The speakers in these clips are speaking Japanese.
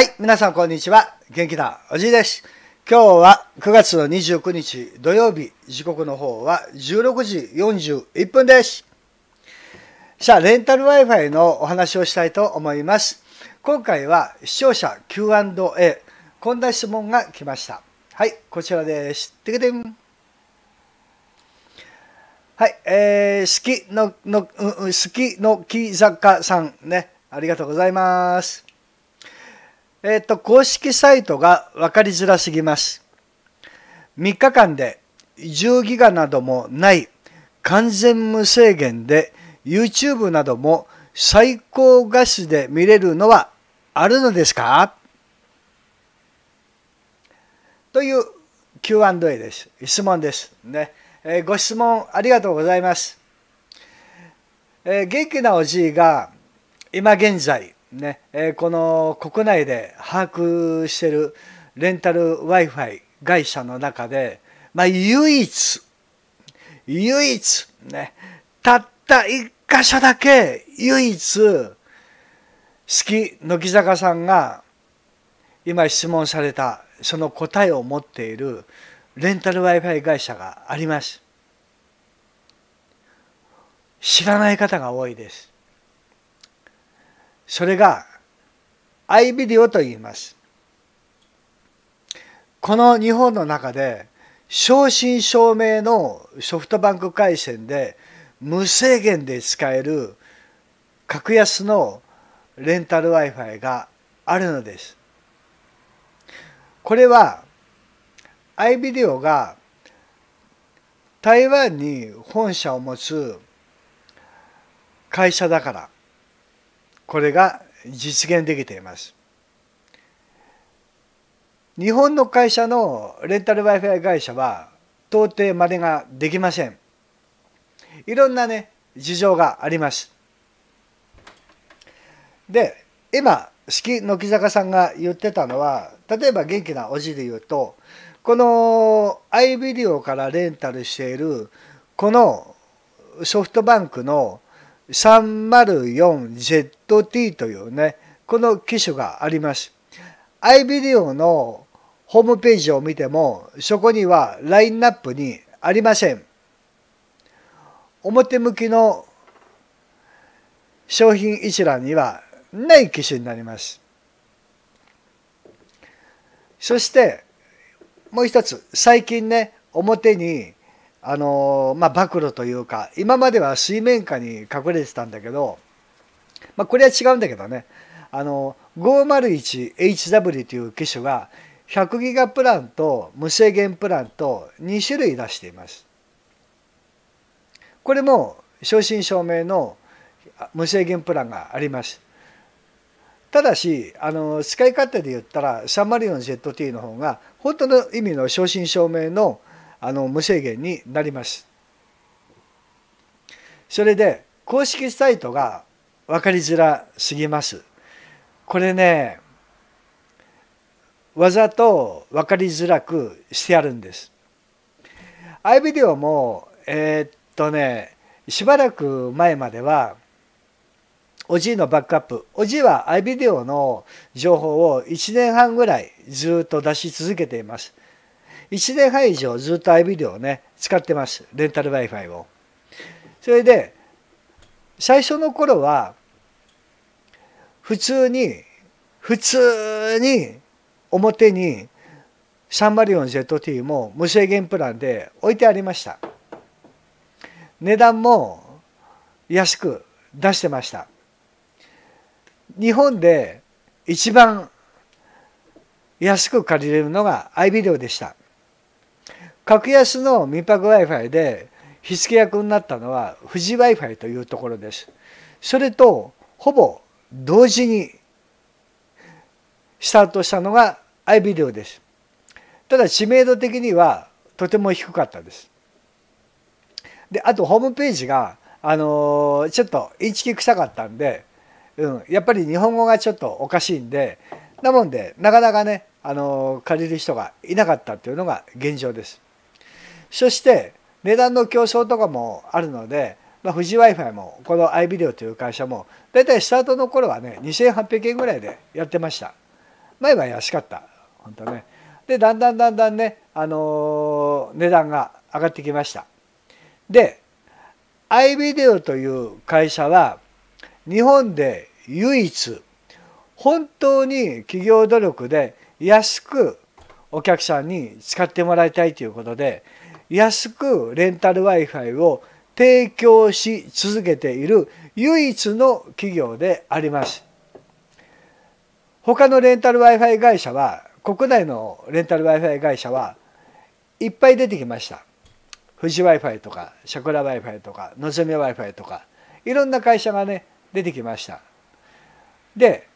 はい、皆さんこんにちは。元気なおじいです。今日は9月の29日土曜日、時刻の方は16時41分です。さあ、レンタル Wi-Fi のお話をしたいと思います。今回は視聴者 Q&A、こんな質問が来ました。はい、こちらです。てけてん。はい、えー、好きの、の、うん、好きの木坂さんね、ありがとうございます。えっ、と、公式サイトが分かりづらすぎます。3日間で10ギガなどもない完全無制限で YouTube なども最高画質で見れるのはあるのですかという Q&A です。質問です。ねえー、ご質問ありがとうございます。えー、元気なおじいが今現在ねえこの国内で把握してるレンタル w i f i 会社の中で、まあ、唯一唯一ねたった1箇所だけ唯一好き乃木坂さんが今質問されたその答えを持っているレンタル w i f i 会社があります知らない方が多いですそれが i ビデオと言います。この日本の中で正真正銘のソフトバンク回線で無制限で使える格安のレンタル Wi-Fi があるのです。これは i ビデオが台湾に本社を持つ会社だからこれが実現できています。日本の会社のレンタル Wi-Fi 会社は到底真似ができません。いろんなね、事情があります。で、今、式乃木坂さんが言ってたのは、例えば元気なおじで言うと、この iVideo からレンタルしている、このソフトバンクの 304ZT というね、この機種があります。i ビデオのホームページを見ても、そこにはラインナップにありません。表向きの商品一覧にはない機種になります。そして、もう一つ、最近ね、表にあのまあ、暴露というか今までは水面下に隠れてたんだけど、まあ、これは違うんだけどねあの 501HW という機種が100ギガプランと無制限プランと2種類出しています。これも正真正銘の無制限プランがあります。ただしあの使い勝手で言ったらシャンマリオン ZT の方が本当の意味の正真正銘のあの無制限になります。それで公式サイトが分かりづらすぎます。これねわざと分かりづらくしてあるんです。アイビデオもえー、っとねしばらく前まではおじいのバックアップおじいは iVideo の情報を1年半ぐらいずっと出し続けています1年半以上ずっと i ビデオをね使ってますレンタル Wi-Fi を。それで最初の頃は普通に普通に表に 304ZT も無制限プランで置いてありました値段も安く出してました日本で一番安く借りれるのが i ビデオでした格安の民泊 Wi-Fi で火付け役になったのは富士 Wi-Fi というところです。それとほぼ同時にスタートしたのが iVideo です。ただ知名度的にはとても低かったです。であとホームページが、あのー、ちょっとインチキ臭かったんで、うん、やっぱり日本語がちょっとおかしいんでなもんでなかなかね、あのー、借りる人がいなかったっていうのが現状です。そして値段の競争とかもあるので、まあ、富士 Wi-Fi もこの iVideo という会社も大体スタートの頃はね2800円ぐらいでやってました前は安かった本当ねでだんだんだんだんね、あのー、値段が上がってきましたで iVideo という会社は日本で唯一本当に企業努力で安くお客さんに使ってもらいたいということで安くレンタル Wi-Fi を提供し続けている唯一の企業であります。他のレンタル Wi-Fi 会社は国内のレンタル Wi-Fi 会社はいっぱい出てきました。富士 Wi-Fi とかシャクラ Wi-Fi とかのぞみ Wi-Fi とかいろんな会社がね出てきました。で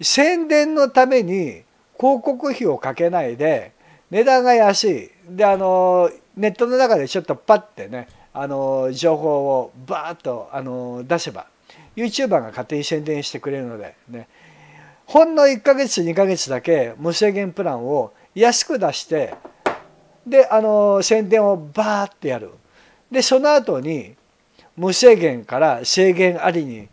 宣伝のために広告費をかけないで値段が安いであのネットの中でちょっとパッてねあの情報をバーッとあの出せば YouTuber が勝手に宣伝してくれるのでねほんの1ヶ月2ヶ月だけ無制限プランを安く出してであの宣伝をバーッてやるでその後に無制限から制限ありに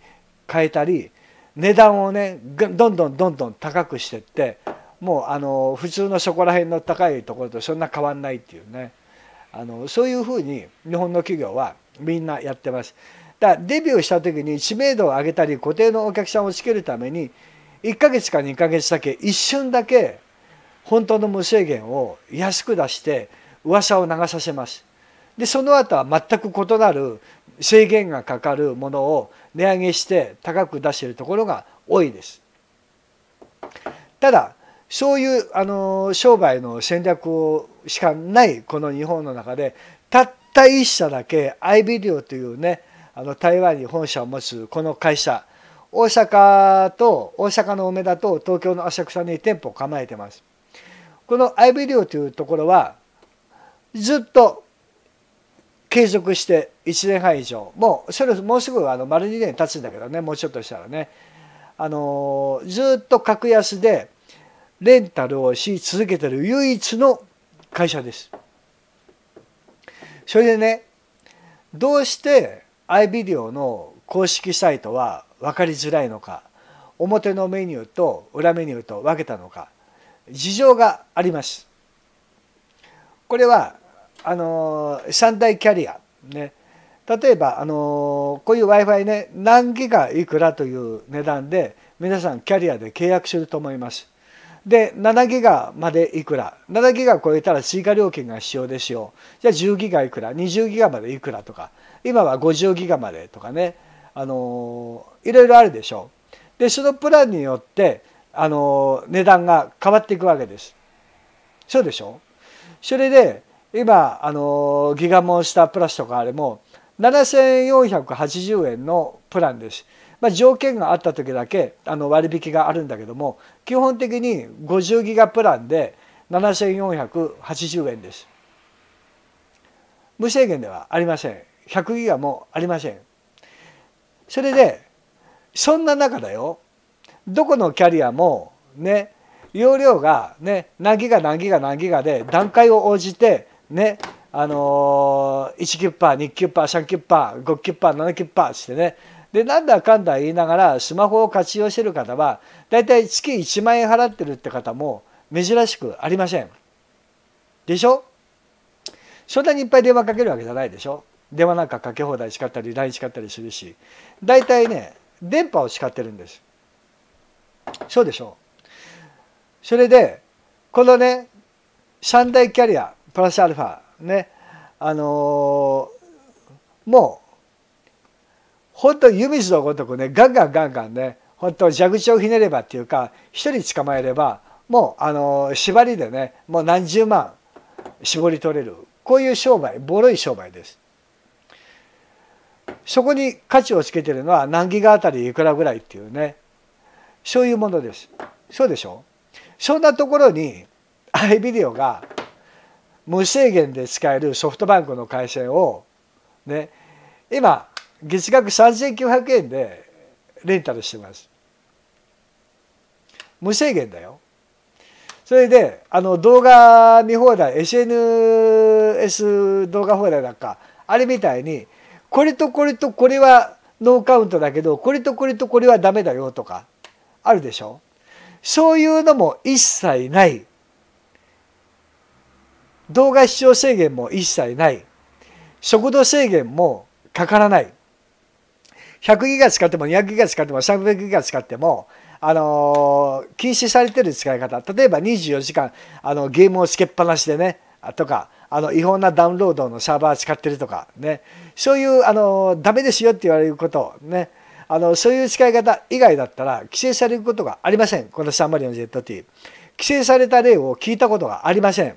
変えたり値段をねどんどんどんどん高くしてってもうあの普通のそこら辺の高いところとそんな変わんないっていうね。あのそういうふうに日本の企業はみんなやってます。だデビューした時に知名度を上げたり固定のお客さんをつけるために1ヶ月か2ヶ月だけ一瞬だけ本当の無制限を安く出して噂を流させます。でその後は全く異なる制限がかかるものを値上げして高く出しているところが多いです。ただそういうあの商売の戦略をしかないこの日本の中でたった1社だけアイビリオというねあの台湾に本社を持つこの会社大阪と大阪の梅田と東京の浅草に店舗を構えてます。このアイビリオというところはずっと継続して1年半以上もうそれもうすぐあの丸2年経つんだけどねもうちょっとしたらねあのずっと格安でレンタルをし続けてる唯一の会社ですそれでねどうして iVideo の公式サイトは分かりづらいのか表のメニューと裏メニューと分けたのか事情がありますこれはあの三大キャリアね例えばあのこういう w i f i ね何ギガいくらという値段で皆さんキャリアで契約すると思いますで7ギガまでいくら7ギガ超えたら追加料金が必要ですよじゃあ10ギガいくら20ギガまでいくらとか今は50ギガまでとかねあのいろいろあるでしょでそのプランによってあの値段が変わっていくわけですそうでしょそれで今あのギガモンスタープラスとかあれも7480円のプランですまあ、条件があった時だけあの割引があるんだけども基本的に50ギガプランで7480円です無制限ではありません100ギガもありませんそれでそんな中だよどこのキャリアもね容量がね何ギガ何ギガ何ギガで段階を応じてねあのー、1キュッパー2キュッパー3キュッパー5キュッパー7キュッパーっつってねでなんだかんだ言いながらスマホを活用してる方は大体月1万円払ってるって方も珍しくありません。でしょそんなにいっぱい電話かけるわけじゃないでしょ電話なんかかけ放題使ったり LINE 使ったりするし大体ね電波を使ってるんです。そうでしょそれでこのね三大キャリアプラスアルファねあのー、もう本当湯水のごとくねガンガンガンガンね本当蛇口をひねればっていうか一人捕まえればもうあの縛りでねもう何十万絞り取れるこういう商売ボロい商売です。そこに価値をつけてるのは何ギガあたりいくらぐらいっていうねそういうものです。そうでしょそんなところにアイビデオが無制限で使えるソフトバンクの回線をね今月額3900円でレンタルしてます。無制限だよ。それであの動画見放題 SNS 動画放題なんかあれみたいにこれとこれとこれはノーカウントだけどこれとこれとこれはダメだよとかあるでしょそういうのも一切ない動画視聴制限も一切ない速度制限もかからない100ギガ使っても200ギガ使っても300ギガ使っても、あのー、禁止されてる使い方例えば24時間あのゲームをつけっぱなしでねとかあの違法なダウンロードのサーバー使ってるとかねそういうあのダメですよって言われることねあのそういう使い方以外だったら規制されることがありませんこの304 z t 規制された例を聞いたことがありません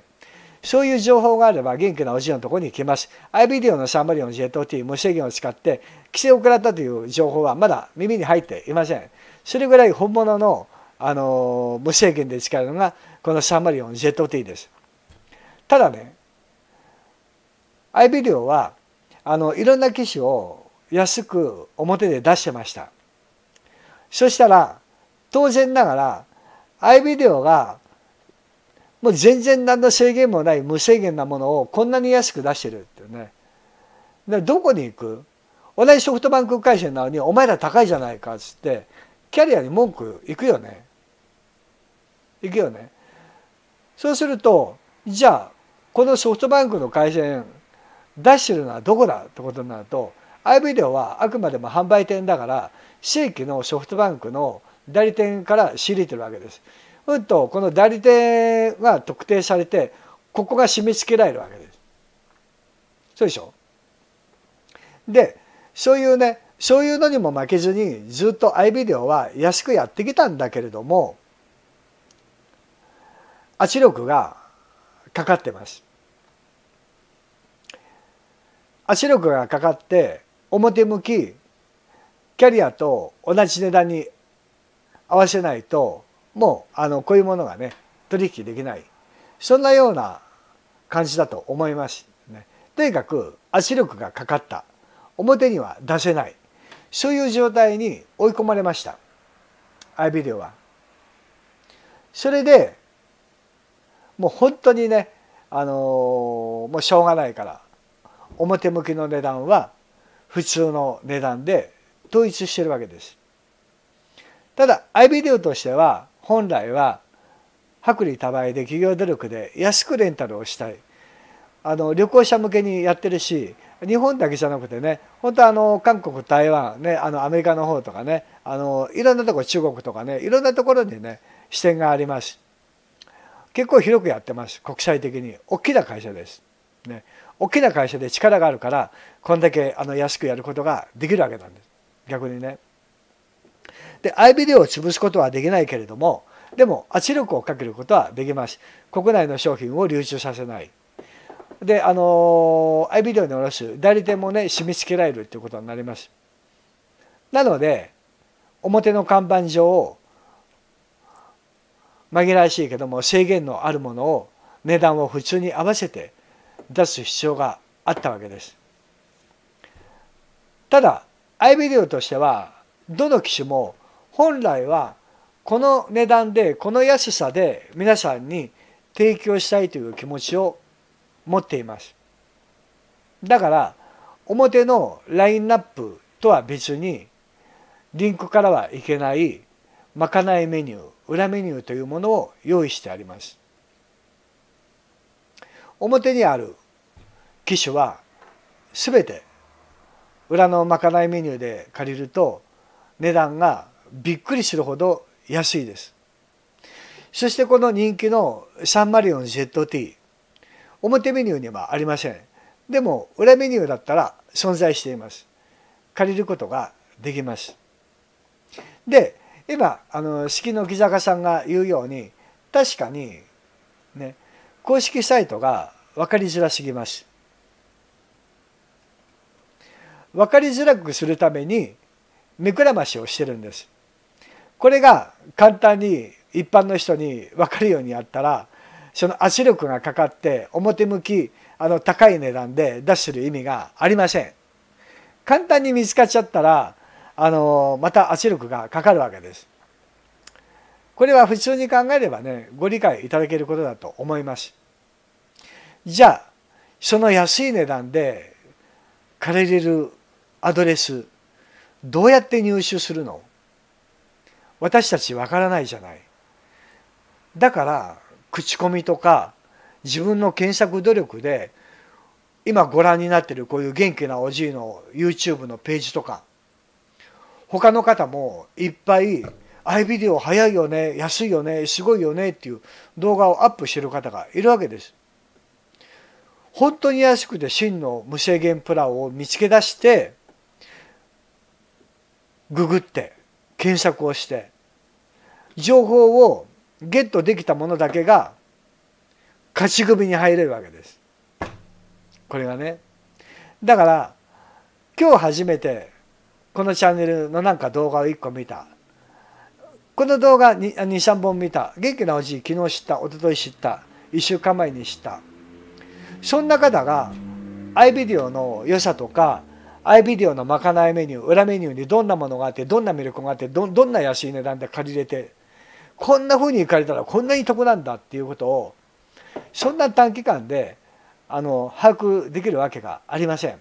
そういう情報があれば元気なおじいのところに行ます。i ビデオのサンマリオン j t t 無制限を使って規制を食らったという情報はまだ耳に入っていません。それぐらい本物のあの無制限で使うのがこのサンマリオン j t t です。ただね i ビデオはあのいろんな機種を安く表で出してました。そしたら当然ながら i ビデオがもう全然何の制限もない無制限なものをこんなに安く出してるっていうねでどこに行く同じソフトバンク会社なのにお前ら高いじゃないかっつってキャリアに文句いくよねいくよねそうするとじゃあこのソフトバンクの会社に出してるのはどこだってことになると IV オはあくまでも販売店だから正規のソフトバンクの代理店から仕入れてるわけです。うんとこの代理店が特定されてここが締め付けられるわけです。そうでしょでそういうねそういうのにも負けずにずっと IB オは安くやってきたんだけれども圧力がかかってます。圧力がかかって表向きキャリアと同じ値段に合わせないともうあのこういうものがね取引できないそんなような感じだと思います、ね、とにかく圧力がかかった表には出せないそういう状態に追い込まれましたアイビデオは。それでもう本当にねあのー、もうしょうがないから表向きの値段は普通の値段で統一してるわけです。ただビデオとしては本来は薄利多売で企業努力で安くレンタルをしたいあの旅行者向けにやってるし日本だけじゃなくてね本当あの韓国台湾、ね、あのアメリカの方とかねあのいろんなとこ中国とかねいろんなところにね視点があります結構広くやってます国際的に大きな会社です。ね、大きな会社で力があるからこんだけあの安くやることができるわけなんです逆にね。でイビデオを潰すことはできないけれどもでも圧力をかけることはできます国内の商品を流通させないであのイビデオに下ろす代理店もね締め付けられるということになりますなので表の看板上を紛らわしいけども制限のあるものを値段を普通に合わせて出す必要があったわけですただ i ビデオとしてはどの機種も本来はこの値段でこの安さで皆さんに提供したいという気持ちを持っています。だから表のラインナップとは別にリンクからはいけないまかないメニュー裏メニューというものを用意してあります。表にある機種は全て裏のまかないメニューで借りると値段がびっくりするほど安いですそしてこの人気のサンマリオン ZT 表メニューにはありませんでも裏メニューだったら存在しています借りることができますで今あの式の木坂さんが言うように確かにね公式サイトが分かりづらすぎます分かりづらくするために目くらましをしてるんですこれが簡単に一般の人に分かるようにやったらその圧力がかかって表向きあの高い値段で出してる意味がありません。簡単に見つかっちゃったらあのまた圧力がかかるわけです。これは普通に考えればねご理解いただけることだと思います。じゃあその安い値段で借りれるアドレスどうやって入手するの私たちわからないじゃないだから口コミとか自分の検索努力で今ご覧になってるこういう元気なおじいの YouTube のページとか他の方もいっぱい「アイビデオ早いよね安いよねすごいよね」っていう動画をアップしてる方がいるわけです。本当に安くて真の無制限プランを見つけ出してググって検索をして情報をゲットできたものだけが勝ち組に入れるわけです。これがね。だから今日初めてこのチャンネルのなんか動画を1個見た。この動画23本見た。元気なおじい昨日知った。一昨日知った。1週間前に知った。そんな方が iVideo の良さとか i ビデオのまかないメニュー裏メニューにどんなものがあってどんな魅力があってどんな安い値段で借りれてこんなふうにかれたらこんなに得なんだっていうことをそんな短期間であの把握できるわけがありません。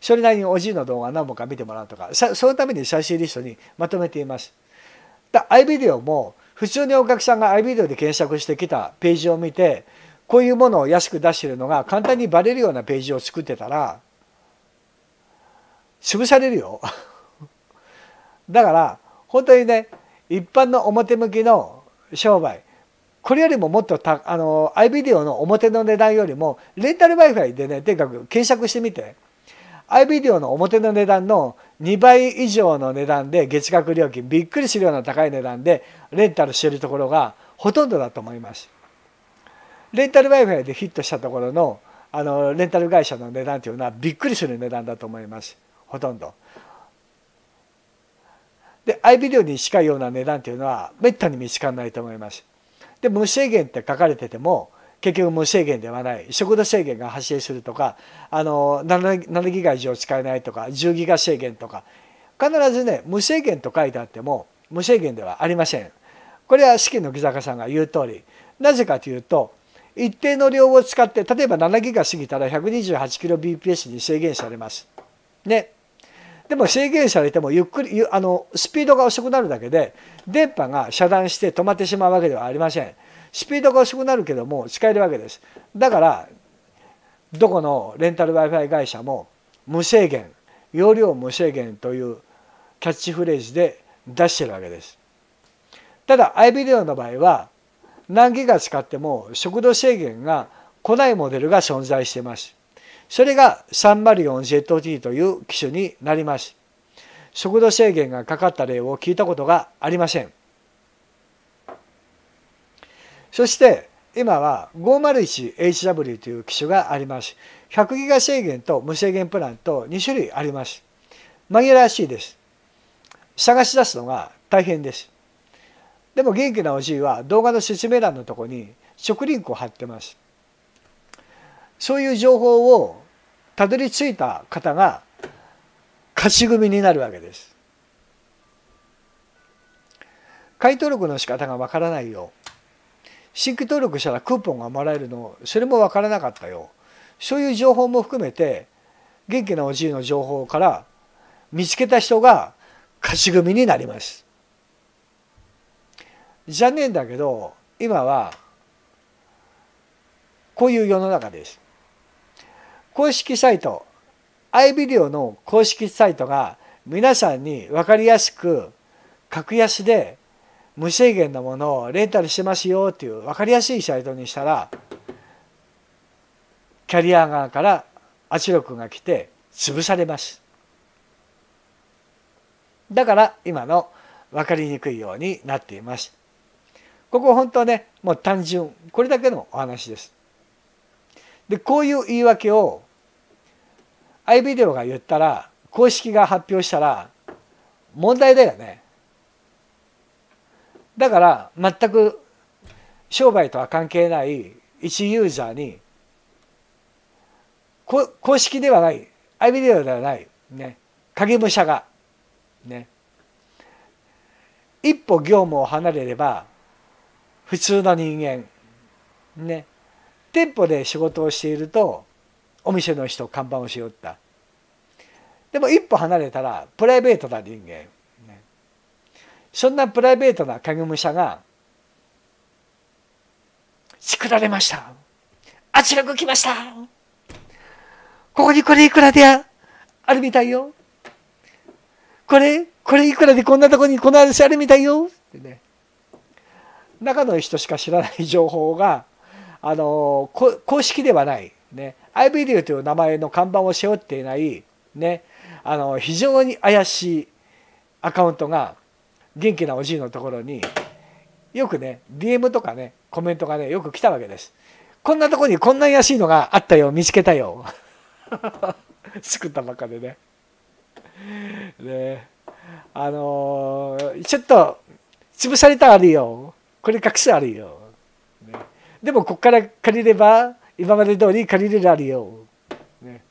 それなりにおじいの動画何本か見てもらうとかそのために写真リストにまとめています。だ i ビデオも普通にお客さんが i ビデオで検索してきたページを見てこういうものを安く出してるのが簡単にバレるようなページを作ってたら潰されるよだから本当にね一般の表向きの商売これよりももっとたあの i v i d o の表の値段よりもレンタル Wi-Fi でねとにかく検索してみて i v i d o の表の値段の2倍以上の値段で月額料金びっくりするような高い値段でレンタルしてるところがほとんどだと思います。レンタル Wi-Fi でヒットしたところのあのレンタル会社の値段というのはびっくりする値段だと思います。ほとんど。でアイビデオに近いような値段というのはめったに見つかんないと思います。で無制限って書かれてても結局無制限ではない食度制限が発生するとかあの 7, 7ギガ以上使えないとか10ギガ制限とか必ずね無制限と書いてあっても無制限ではありません。これは四季の木坂さんが言う通りなぜかというと一定の量を使って例えば7ギガ過ぎたら 128kbps に制限されます。ね。でも制限されてもゆっくりあのスピードが遅くなるだけで電波が遮断して止まってしまうわけではありません。スピードが遅くなるけども使えるわけです。だからどこのレンタル Wi-Fi 会社も無制限容量無制限というキャッチフレーズで出してるわけです。ただ i ビデオの場合は何ギガ使っても速度制限が来ないモデルが存在しています。それが 304ZT という機種になります。速度制限がかかった例を聞いたことがありません。そして今は 501HW という機種があります。100ギガ制限と無制限プランと2種類あります。紛らわしいです。探し出すのが大変です。でも元気なおじいは動画の説明欄のところに直リンクを貼ってます。そういう情報をたどり着いた方が勝ち組になるわけです。買い登録の仕方がわからないよ。新規登録したらクーポンがもらえるのそれもわからなかったよ。そういう情報も含めて元気なおじいの情報から見つけた人が勝ち組になります。残念だけど今はこういう世の中です。公式サイト、アイビデオの公式サイトが皆さんに分かりやすく格安で無制限のものをレンタルしてますよっていう分かりやすいサイトにしたらキャリア側から圧力が来て潰されます。だから今の分かりにくいようになっています。ここ本当ね、もう単純。これだけのお話です。で、こういう言い訳をアイビデオが言ったら公式が発表したら問題だよねだから全く商売とは関係ない一ユーザーに公式ではないアイビデオではないね影武者がね一歩業務を離れれば普通の人間ね店舗で仕事をしているとお店の人看板をしよったでも一歩離れたらプライベートな人間、ね、そんなプライベートな影武者が「しくられました圧力きましたここにこれいくらであるみたいよこれこれいくらでこんなとこにこの話あるみたいよ」ってね中の人しか知らない情報があの公式ではない、ね、アイビデオという名前の看板を背負っていない、ね、あの非常に怪しいアカウントが元気なおじいのところによくね DM とかねコメントがねよく来たわけですこんなとこにこんな怪しいのがあったよ見つけたよ 作ったばっかでねねあのー、ちょっと潰されたあるよこれ隠すあるよ、ね、でもこっから借りれば今まで通り借りれるありよ、ね、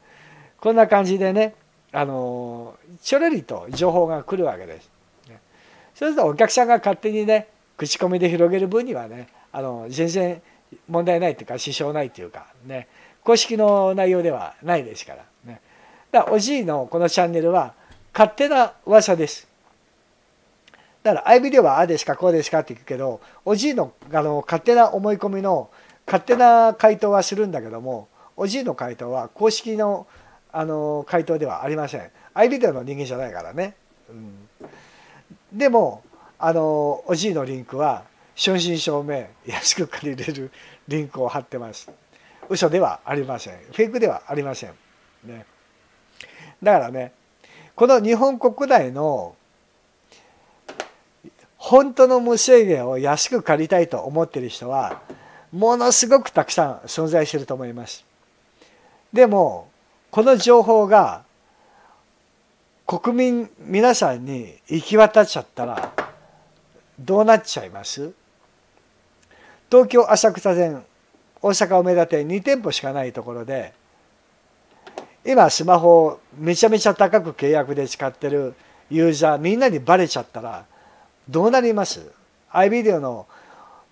こんな感じでねあのちょろりと情報が来るわけです。ね、そうするとお客さんが勝手にね口コミで広げる分にはねあの全然問題ないっていうか支障ないっていうかね公式の内容ではないですからねだからおじいのこのチャンネルは勝手な噂ですだから相ビではああですかこうですかって聞くけどおじいのあの勝手な思い込みの勝手な回答はするんだけどもおじいの回答は公式のあの回答ではありませんアイビデオの人間じゃないからね、うん、でもあのおじいのリンクは正真正銘安く借りれるリンクを貼ってます嘘ではありませんフェイクではありませんねだからねこの日本国内の本当の無制限を安く借りたいと思ってる人はものすごくたくさん存在すると思います。でもこの情報が国民皆さんに行き渡っちゃったらどうなっちゃいます東京浅草店大阪梅田店2店舗しかないところで今スマホをめちゃめちゃ高く契約で使ってるユーザーみんなにバレちゃったらどうなります ?iVideo の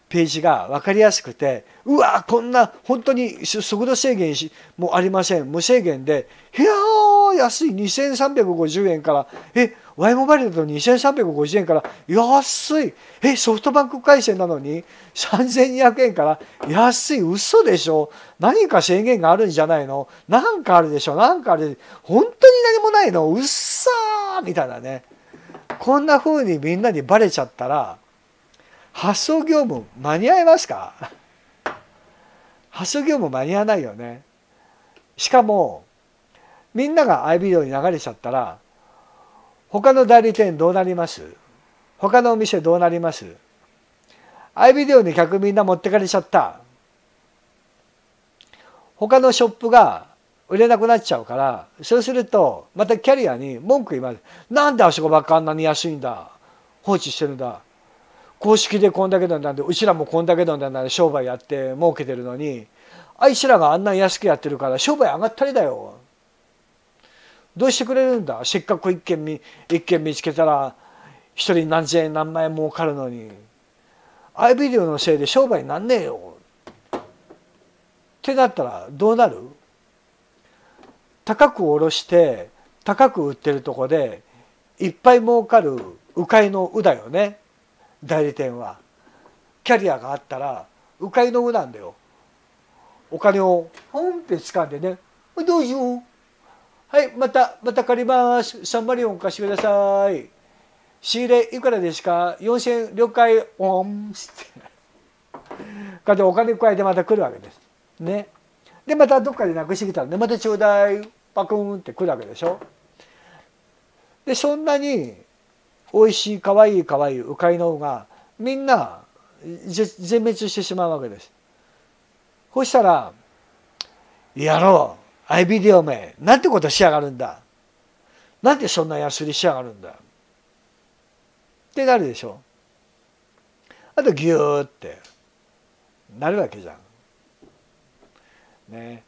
ページが分かりやすくてうわこんな本当に速度制限もありません無制限でいや安い2350円からえ Y モバイルだと2350円から安いえソフトバンク回線なのに3200円から安い嘘でしょ何か制限があるんじゃないの何かあるでしょ何かある本当に何もないのうっさーみたいなねこんな風にみんなにバレちゃったら発送業務間に合いますか発送業務間に合わないよね。しかもみんなが i ビデオに流れちゃったら他の代理店どうなります他のお店どうなります i ビデオに客みんな持ってかれちゃった他のショップが売れなくなっちゃうからそうするとまたキャリアに文句言いますなんであそこばっかあんなに安いんだ放置してるんだ公式でこんだけどなんでうちらもこんだけなんで商売やって儲けてるのにあいつらがあんな安くやってるから商売上がったりだよ。どうしてくれるんだせっかく一軒見一軒見つけたら一人何千円何万円儲かるのに。アイビデオのせいで商売になんねえよ。ってなったらどうなる高く下ろして高く売ってるとこでいっぱい儲かる迂回の「う」だよね。代理店はキャリアがあったら迂回の上なんだよお金をほんってかんでね「どうしようはいまたまた借りますサンマリオン貸してください」仕入れいくらですか4,000円了解オン ってこでお金加えてまた来るわけです。ね。でまたどっかでなくしてきたんでまたちょうだいパクンって来るわけでしょ。でそんなに美味しいかわいいかわいい鵜飼の方がみんな全滅してしまうわけです。そしたら「やろうアイビデオめなんてことしやがるんだなんでそんな安売りしやがるんだ」ってなるでしょ。あとギューってなるわけじゃん。ね、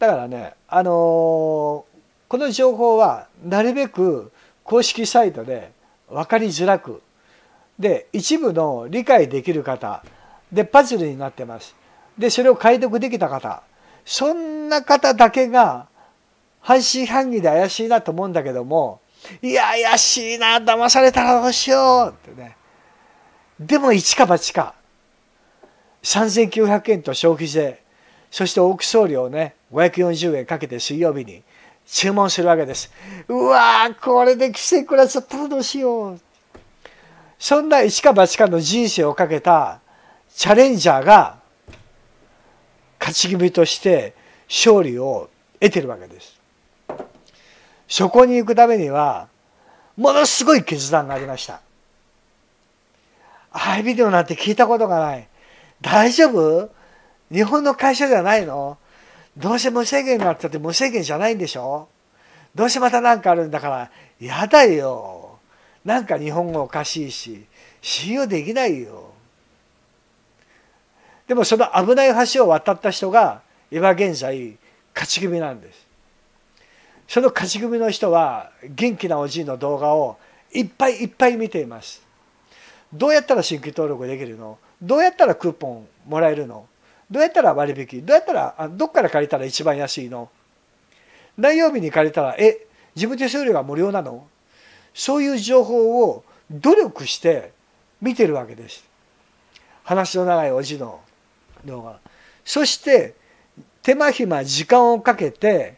だからね、あのー、この情報はなるべく公式サイトで分かりづらくで一部の理解できる方でパズルになってますでそれを解読できた方そんな方だけが半信半疑で怪しいなと思うんだけどもいや怪しいな騙されたらどうしようってねでも一か八か3900円と消費税そしてオーク送料ね540円かけて水曜日に注文するわけです。うわー、これで奇跡クらっちゃったらどうしよう。そんな一か八かの人生をかけたチャレンジャーが勝ち組として勝利を得てるわけです。そこに行くためにはものすごい決断がありました。ハイビデオなんて聞いたことがない。大丈夫日本の会社じゃないのどうせ無制限があったって無制限じゃないんでしょどうせまた何かあるんだからやだよなんか日本語おかしいし信用できないよでもその危ない橋を渡った人が今現在勝ち組なんですその勝ち組の人は元気なおじいの動画をいっぱいいっぱい見ていますどうやったら新規登録できるのどうやったらクーポンもらえるのどうやったら割引どうやったらどっから借りたら一番安いの何曜日に借りたらえ自分手数料が無料なのそういう情報を努力して見てるわけです。話の長いおじの動画。そして手間暇時間をかけて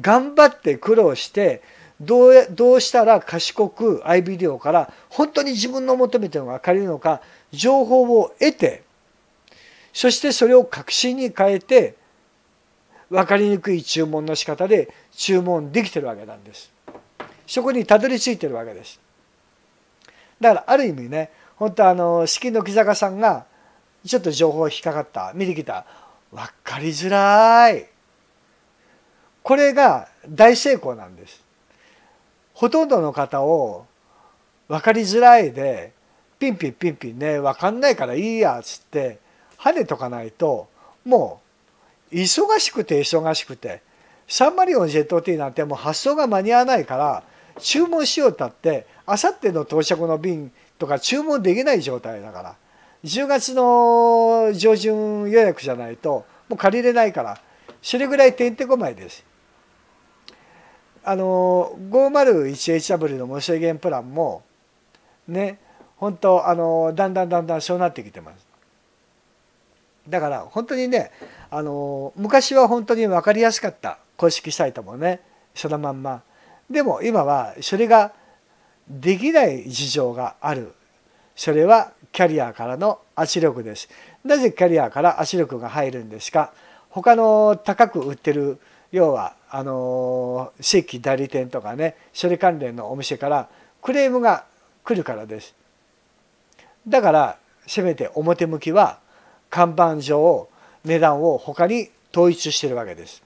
頑張って苦労してどうどうしたら賢く i ビデオから本当に自分の求めてるのが借りるのか情報を得てそしてそれを確信に変えて分かりにくい注文の仕方で注文できてるわけなんです。そこにたどり着いてるわけです。だからある意味ね本当あの四季の木坂さんがちょっと情報引っかかった見てきた分かりづらいこれが大成功なんです。ほとんどの方を分かりづらいでピンピンピンピンね分かんないからいいやっつって跳ねとかないともう忙しくて忙しくてサンマリオのジェットティーなんてもう発送が間に合わないから注文しようったってあさっての到着の便とか注文できない状態だから10月の上旬予約じゃないともう借りれないからそれぐらいてんてこまいです。あの 501HW の無制限プランもね本当あのだんだんだんだんそうなってきてます。だから本当にねあの昔は本当に分かりやすかった公式サイトもねそのまんまでも今はそれができない事情があるそれはキャリアからの圧力ですなぜキャリアから圧力が入るんですか他の高く売ってる要はあの正規代理店とかね処理関連のお店からクレームが来るからですだからせめて表向きは看板上値段を他に統一してるわけです。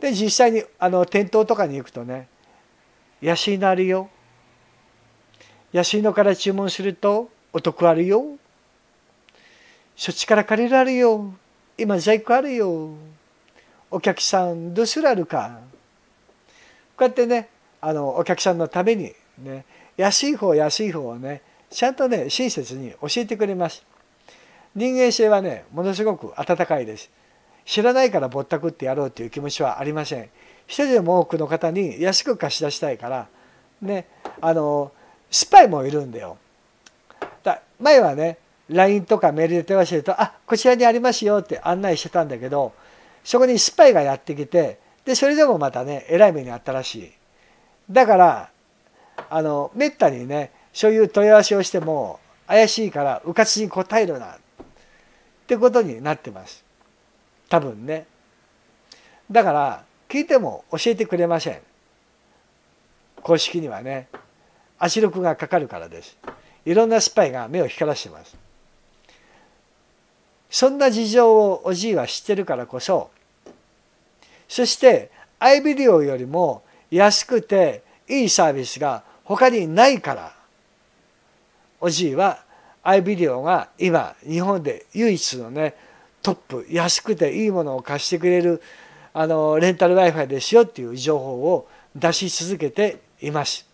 で実際にあの店頭とかに行くとね「安いのあるよ」「安いのから注文するとお得あるよ」「そっちから借りられるよ」「今在庫あるよ」「お客さんどうするあるか」こうやってねあのお客さんのためにね安い方安い方をねちゃんとね親切に教えてくれます。人間性はねものすごく温かいです知らないからぼったくってやろうという気持ちはありません一人でも多くの方に安く貸し出したいからねあの失敗もいるんだよだ前はね LINE とかメールで手話してると「あこちらにありますよ」って案内してたんだけどそこにスパイがやってきてでそれでもまたねえらい目にあったらしいだからあのめったにねそういう問い合わせをしても怪しいからうかつに答えるなってことになってます多分ねだから聞いても教えてくれません公式にはね圧力がかかるからですいろんなスパイが目を光らせてますそんな事情をおじいは知ってるからこそそしてアイビデオよりも安くていいサービスが他にないからおじいは i ビデオが今日本で唯一のねトップ安くていいものを貸してくれるあのレンタル w i f i ですよっていう情報を出し続けています。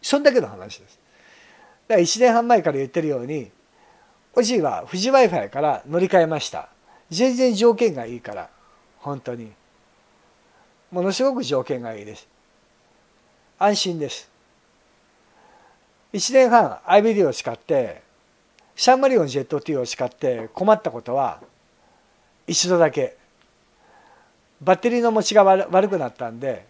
そんだけの話です。だから1年半前から言ってるようにおじいは富士 w i f i から乗り換えました。全然条件がいいから本当にものすごく条件がいいです。安心です。1年半 IBD を叱ってシャンマリオンジ T を叱って困ったことは一度だけバッテリーの持ちが悪くなったんで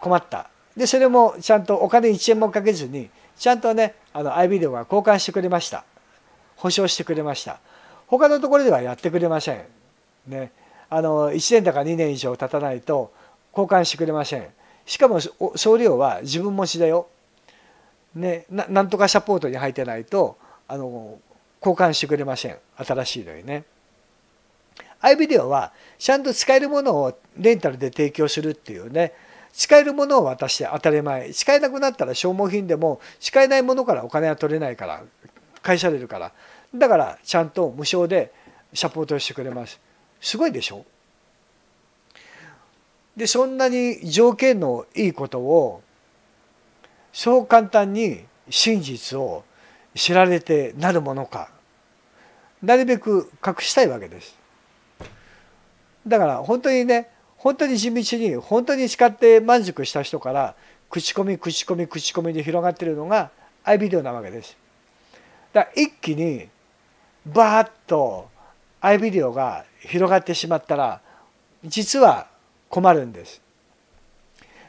困ったでそれもちゃんとお金1円もかけずにちゃんとねあの IBD が交換してくれました保証してくれました他のところではやってくれませんねあの1年だか2年以上経たないと交換してくれませんしかも送料は自分持ちだよね、なんとかサポートに入ってないとあの交換してくれません新しいのにね。iVideo はちゃんと使えるものをレンタルで提供するっていうね使えるものを渡して当たり前使えなくなったら消耗品でも使えないものからお金は取れないから返されるからだからちゃんと無償でサポートしてくれますすごいでしょでそんなに条件のいいことをそう簡単に真実を知られてなるものかなるべく隠したいわけです。だから本当にね本当に地道に本当に使って満足した人から口コミ口コミ口コミで広がってるのがアイビデオなわけです。だから一気にバーッとアイビデオが広がってしまったら実は困るんです。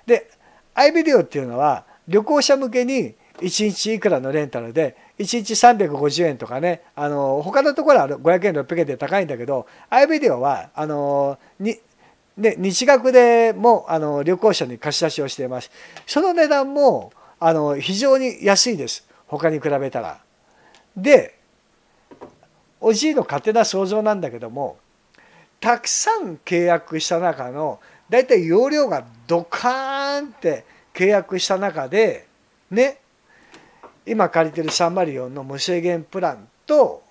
でアイビデオっていうのは旅行者向けに1日いくらのレンタルで1日350円とかねあの他のところは500円600円で高いんだけどアイビデオはあのにで日額でもあの旅行者に貸し出しをしていますその値段もあの非常に安いです他に比べたら。でおじいの勝手な想像なんだけどもたくさん契約した中の大体容量がドカーンって契約した中でね今借りてるサンマリオンの無制限プランと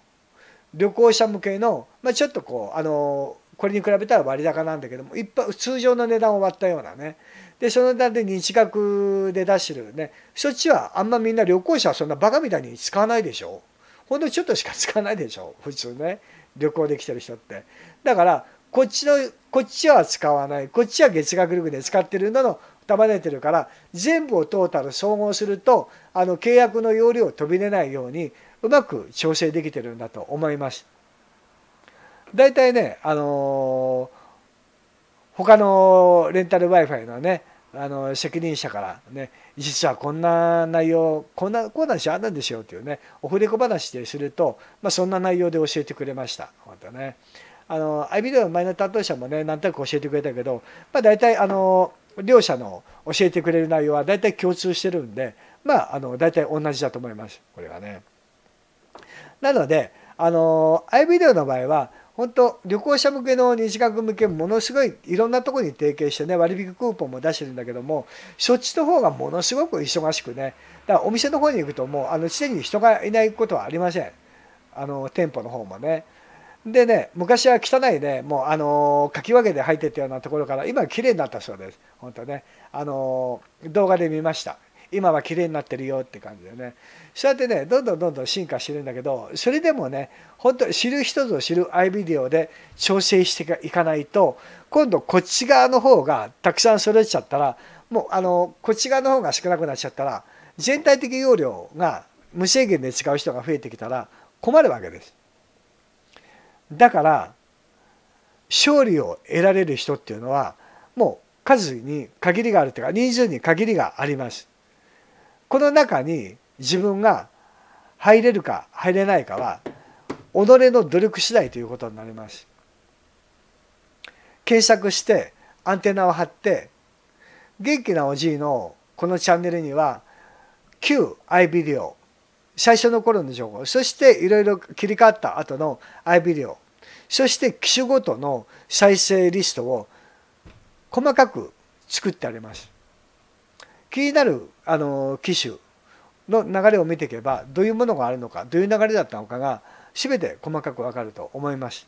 旅行者向けの、まあ、ちょっとこうあのこれに比べたら割高なんだけども一般通常の値段を割ったようなねでその値段で日額で出してるねそっちはあんまみんな旅行者はそんなバカみたいに使わないでしょほんのちょっとしか使わないでしょ普通ね旅行できてる人ってだからこっちのこっちは使わないこっちは月額力で使ってるのの束ねてるから全部をトータル総合するとあの契約の要領を飛び出ないようにうまく調整できてるんだと思います。大体ね、あのー、他のレンタル Wi-Fi のねあの責任者からね実はこんな内容こんなこうなんですよあんなんでょうっていうねお振り子話ですると、まあ、そんな内容で教えてくれました本当ねあの i b d e o の前の担当者もね何となく教えてくれたけど、まあ、大体あのー両者の教えてくれる内容は大体共通してるんでまああの大体同じだと思いますこれはね。なのであのイビデオの場合は本当旅行者向けの日額向けものすごいいろんなとこに提携してね割引クーポンも出してるんだけどもそっちの方がものすごく忙しくねだからお店の方に行くともうあの常に人がいないことはありませんあの店舗の方もねでね昔は汚いねもうあのかき分けて入ってたようなところから今は綺麗になったそうです本当ねあの動画で見ました今は綺麗になってるよって感じでねそうやってねどんどんどんどん進化してるんだけどそれでもね本当知る人ぞ知るアイビデオで調整していかないと今度こっち側の方がたくさん揃えちゃったらもうあのこっち側の方が少なくなっちゃったら全体的容量が無制限で使う人が増えてきたら困るわけです。だから勝利を得られる人っていうのはもう数に限りがあるというか人数に限りがあります。この中に自分が入れるか入れないかは己の努力次第ということになります。検索してアンテナを張って元気なおじいのこのチャンネルには旧 i ビデオ最初の頃の情報そしていろいろ切り替わった後の i ビデオそして機種ごとの再生リストを細かく作ってあります。気になるあの機種の流れを見ていけばどういうものがあるのかどういう流れだったのかが全て細かく分かると思います。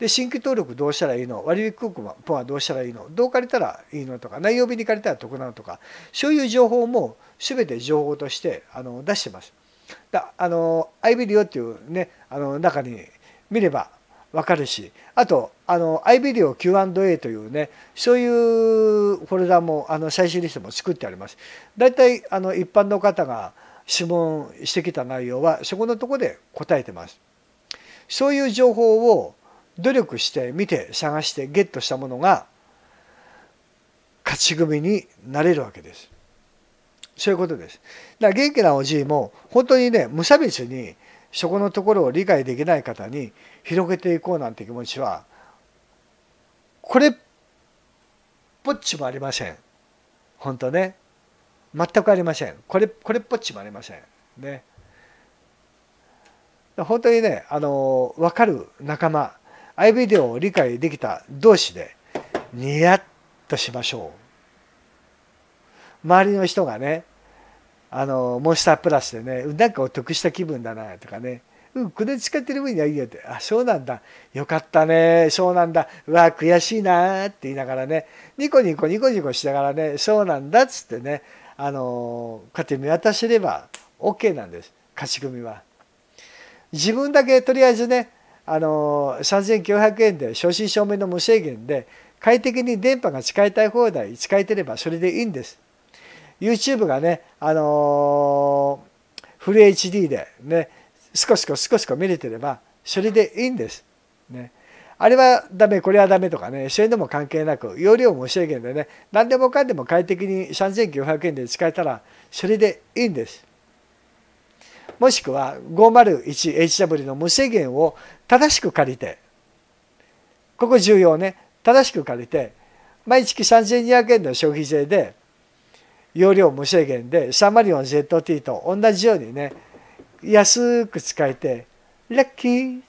で新規登録どうしたらいいの割引クーポンはどうしたらいいのどう借りたらいいのとか何曜日に借りたら得なのとかそういう情報も全て情報としてあの出してます。だあのアイビ d e っていうねあの中に見れば分かるしあとあの iVideo Q&A というねそういうフォルダもあの最終リストも作ってあります。大いいあの一般の方が質問してきた内容はそこのとこで答えてます。そういう情報を努力して見て探してゲットしたものが勝ち組になれるわけです。そういうことです。だから元気なおじいも本当にね無差別にそこのところを理解できない方に広げていこうなんて気持ちはこれっぽっちもありません本当ね全くありませんこれこれっぽっちもありませんね本当にねあの分かる仲間アイビデオを理解できた同士でニヤッとしましょう周りの人がねあのモンスタープラスでねなんかお得した気分だなとかねうんこれ使ってる分にはいいよってあそうなんだよかったねそうなんだうわ悔しいなって言いながらねニコニコニコニコしながらねそうなんだっつってねあのこうやって見渡せれば OK なんです勝ち組は。自分だけとりあえずねあの3900円で正真正銘の無制限で快適に電波が使いたい放題使えてればそれでいいんです。YouTube がね、あのー、フル HD でね、少しこ少しこ見れてれば、それでいいんです。ね。あれはダメ、これはダメとかね、そういうのも関係なく、容量も制限でね、何でもかんでも快適に3900円で使えたら、それでいいんです。もしくは 501HW の無制限を正しく借りて、ここ重要ね、正しく借りて、毎月3200円の消費税で、容量無制限でサマリオン ZT と同じようにね安く使えてラッキー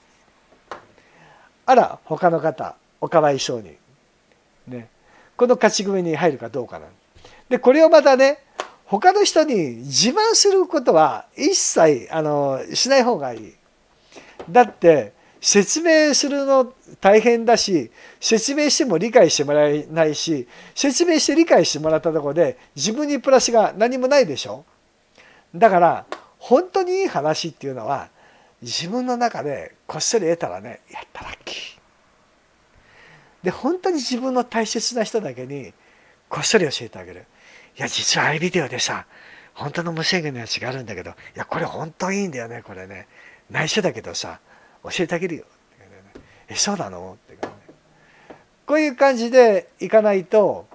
あら他の方おかわいそうにねこの勝ち組に入るかどうかなでこれをまたね他の人に自慢することは一切あのしない方がいいだって説明するの大変だし説明しても理解してもらえないし説明して理解してもらったところで自分にプラスが何もないでしょだから本当にいい話っていうのは自分の中でこっそり得たらねやったらっきで本当に自分の大切な人だけにこっそり教えてあげるいや実はアイビデオでさ本当の無制限のやつがあるんだけどいやこれ本当いいんだよねこれね内緒だけどさ教えてあげるよ」っね「えそうなの?」って、ね、こういう感じでいかないと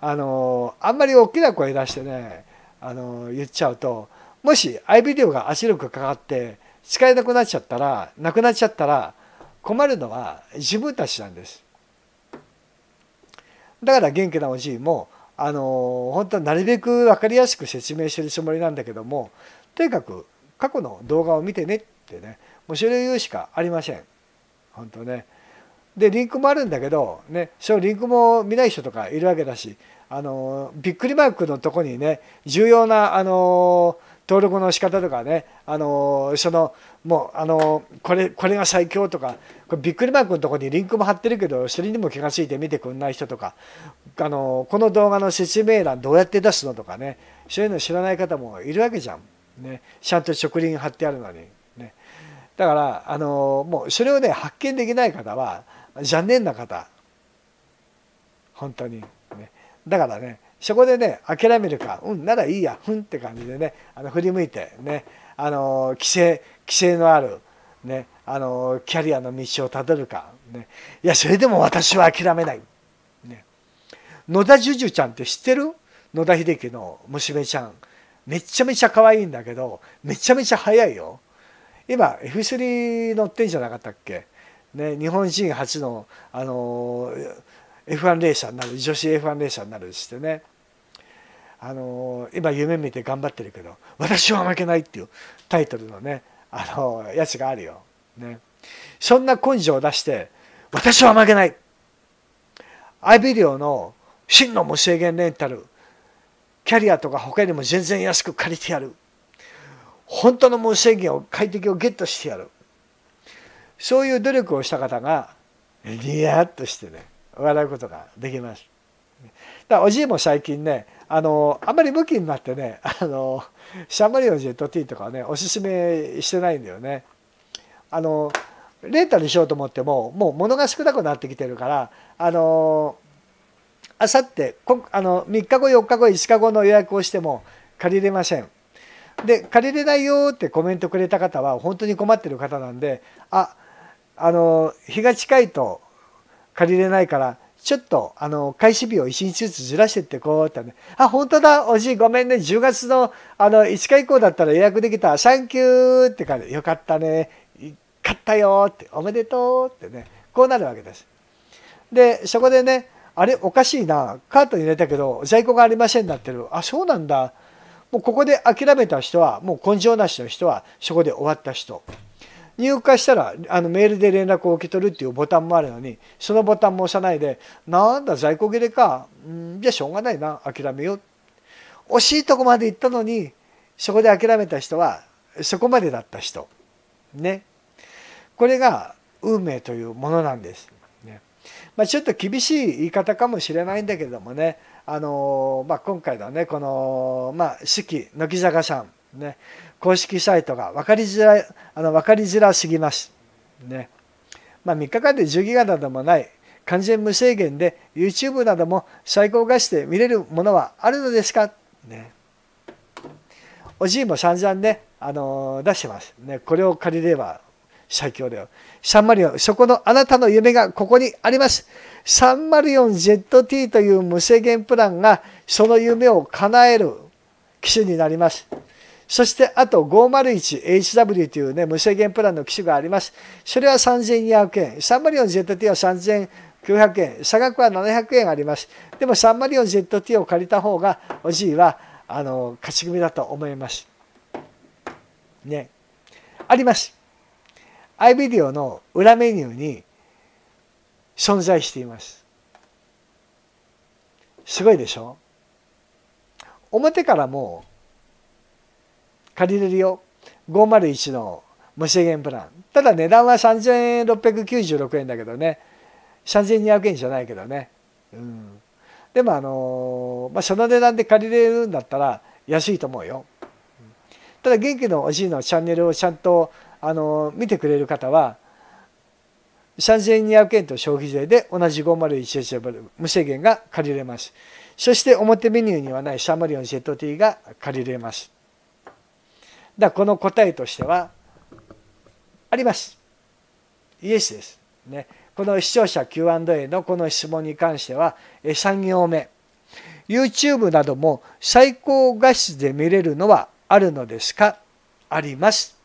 あのあんまり大きな声出してねあの言っちゃうともしアイビデオが圧力かかって使えなくなっちゃったらなくなっちゃったら困るのは自分たちなんです。だから元気なおじいもあの本当なるべく分かりやすく説明してるつもりなんだけどもとにかく過去の動画を見てねってね5種類しかありません本当ねでリンクもあるんだけどねそのリンクも見ない人とかいるわけだしあのびっくりマークのとこにね重要なあの登録の仕方とかねあのそのもうあのこれこれが最強とかこれびっくりマークのとこにリンクも貼ってるけどそれにも気が付いて見てくんない人とかあのこの動画の説明欄どうやって出すのとかねそういうの知らない方もいるわけじゃん、ね、ちゃんと植林貼ってあるのに。だからあのもうそれをね発見できない方は残念な方本当に、ね、だからねそこでね諦めるかうんならいいやふんって感じでねあの振り向いてねあの規制規制のある、ね、あのキャリアの道をたどるか、ね、いやそれでも私は諦めない、ね、野田樹樹ちゃんって知ってる野田秀樹の娘ちゃんめちゃめちゃ可愛いんだけどめちゃめちゃ早いよ。今 F3 乗ってんじゃなかったっけ、ね、日本人初の、あの F1 レーサーになる女子 F1 レーサーになるしてね、あの今夢見て頑張ってるけど「私は負けない」っていうタイトルのね、あのやつがあるよ。ね、そんな根性を出して「私は負けない」アイビデオの真の無制限レンタルキャリアとか他にも全然安く借りてやる本当の無制限を快適をゲットしてやるそういう努力をした方がニヤッとしてね笑うことができます。だおじいも最近ねあのあんまり向きになってねあのシャンバリオンジェットティーとかはねおすすめしてないんだよね。あのレンタルしようと思ってももう物が少なくなってきてるからあのあさってあの3日後4日後5日後の予約をしても借りれません。で借りれないよってコメントくれた方は本当に困ってる方なんでああの日が近いと借りれないからちょっとあの開始日を1日ずつずらしてってこうってねあ本当だおじいごめんね10月のあの5日以降だったら予約できたサンキューってからよかったね買ったよっておめでとうってねこうなるわけです。でそこでねあれおかしいなカートに入れたけど在庫がありませんなってるあそうなんだもうここで諦めた人はもう根性なしの人はそこで終わった人入荷したらあのメールで連絡を受け取るっていうボタンもあるのにそのボタンも押さないでなんだ在庫切れかんじゃあしょうがないな諦めよう惜しいとこまで行ったのにそこで諦めた人はそこまでだった人ねこれが運命というものなんです、ねまあ、ちょっと厳しい言い方かもしれないんだけどもねあのまあ、今回のねこの、まあ、四季乃木坂さん、ね、公式サイトが分かりづらいあの分かりづらすぎます。ねまあ、3日間で10ギガなどもない完全無制限で YouTube なども最高画質で見れるものはあるのですか、ね、おじいも散々ね、あの出してます、ね。これを借りれば写経だよ。304、そこのあなたの夢がここにあります。304ZT という無制限プランがその夢を叶える機種になります。そしてあと 501HW というね、無制限プランの機種があります。それは3200円。304ZT は3000 900円差額は700円ありますでもサンマリオン ZT を借りた方がおじいはあの勝ち組だと思いますねあります i イビデオの裏メニューに存在しています。すごいでしょ表からも借りれるよ。501の無制限プラン。ただ値段は3696円だけどね。3200円じゃないけどね。うん。でもあのまあ、その値段で借りれるんだったら安いと思うよ。ただ元気のおじいのチャンネルをちゃんとあの見てくれる方は3200円と消費税で同じ5011バル無制限が借りれます。そして表メニューにはないシャマリオン ZT が借りれます。だこの答えとしてはあります。イエスです。ね、この視聴者 Q&A のこの質問に関しては3行目 YouTube なども最高画質で見れるのはあるのですかあります。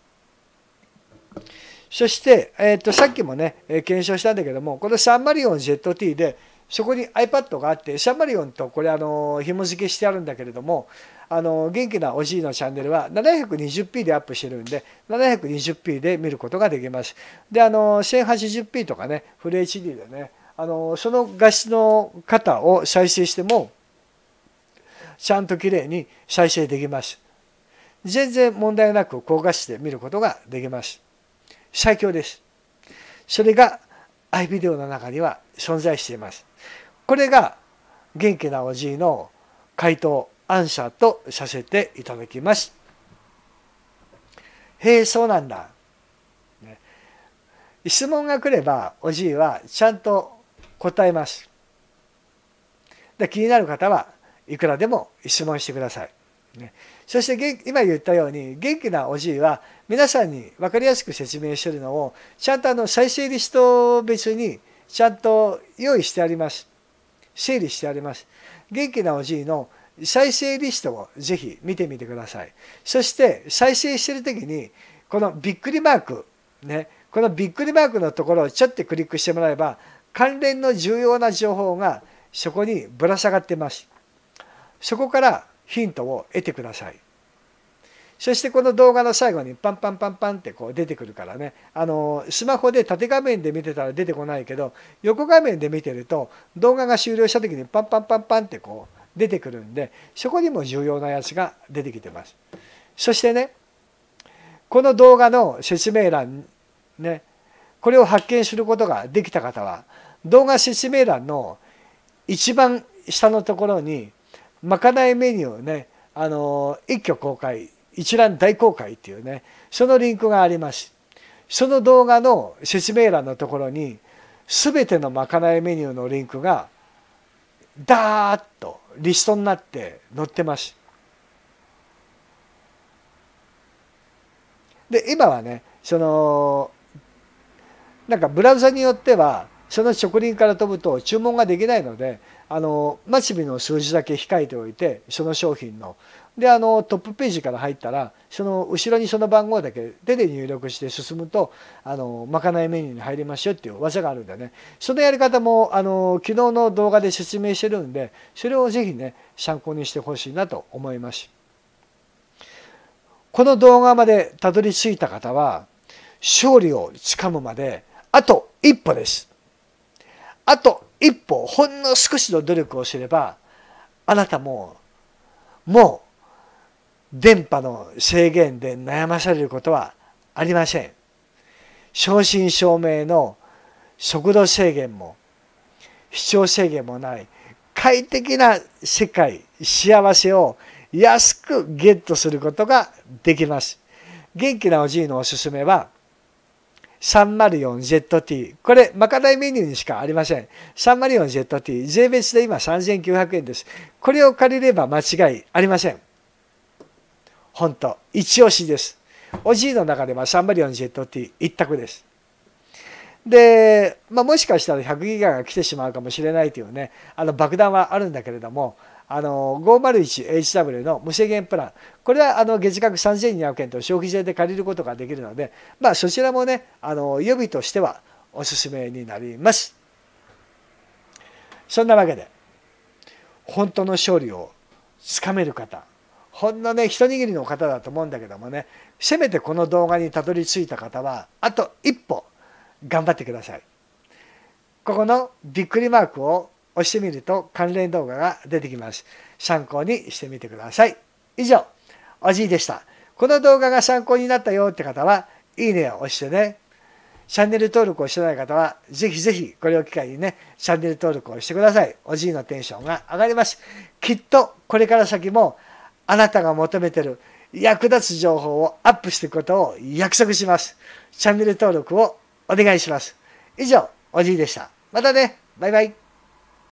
そして、えー、とさっきもね、え検証したんだけどもこのサンマリオン ZT でそこに iPad があってサンマリオンとこれあの紐付けしてあるんだけれどもあの元気なおじいのチャンネルは 720p でアップしてるんで 720p で見ることができます。であの 1080p とかねフル HD でねあのその画質の型を再生してもちゃんときれいに再生できます。全然問題なく高画質で見ることができます。最強です。それが i ビデオの中には存在しています。これが元気なおじいの回答、アンサーとさせていただきます。へえ、そうなんだ。質問が来ればおじいはちゃんと答えます。で気になる方はいくらでも質問してください。ね、そして今言ったように元気なおじいは皆さんに分かりやすく説明してるのをちゃんとあの再生リスト別にちゃんと用意してあります。整理してあります。元気なおじいの再生リストをぜひ見てみてください。そして再生している時にこのびっくりマークねこのびっくりマークのところをちょっとクリックしてもらえば関連の重要な情報がそこにぶら下がってます。そこからヒントを得てください。そしてこの動画の最後にパンパンパンパンってこう出てくるからね、あの、スマホで縦画面で見てたら出てこないけど、横画面で見てると、動画が終了した時にパンパンパンパンってこう出てくるんで、そこにも重要なやつが出てきてます。そしてね、この動画の説明欄、ね、これを発見することができた方は、動画説明欄の一番下のところに、まかないメニューをねあの一挙公開一覧大公開っていうねそのリンクがありますその動画の説明欄のところに全てのまかないメニューのリンクがダーッとリストになって載ってますで今はねそのなんかブラウザによってはその職人から飛ぶと注文ができないのであの末尾の数字だけ控えておいてその商品のであのトップページから入ったらその後ろにその番号だけ手で入力して進むとあのまかないメニューに入りますよっていう技があるんでねそのやり方もあの昨日の動画で説明してるんでそれを是非ね参考にしてほしいなと思います。この動画までたどり着いた方は勝利をつかむまであと一歩です。あと一歩ほんの少しの努力をすればあなたももう電波の制限で悩まされることはありません正真正銘の速度制限も視聴制限もない快適な世界幸せを安くゲットすることができます元気なおじいのおすすめは304ジェットティー。これ、まかないメニューにしかありません。304ジェットティー。税別で今3900円です。これを借りれば間違いありません。本当一押しです。おじいの中では304ジェットティー一択です。で、まあ、もしかしたら100ギガが来てしまうかもしれないというね、あの爆弾はあるんだけれども、あの 501HW の無制限プランこれはあの月額3200円と消費税で借りることができるので、まあ、そちらもねあの予備としてはおすすめになりますそんなわけで本当の勝利をつかめる方ほんのね一握りの方だと思うんだけどもねせめてこの動画にたどり着いた方はあと一歩頑張ってくださいここのびっくりマークを押してみると関連動画が出てきます。参考にしてみてください。以上、おじいでした。この動画が参考になったよって方は、いいねを押してね。チャンネル登録をしてない方は、ぜひぜひこれを機会にね、チャンネル登録をしてください。おじいのテンションが上がります。きっとこれから先も、あなたが求めてる役立つ情報をアップしていくことを約束します。チャンネル登録をお願いします。以上、おじいでした。またね。バイバイ。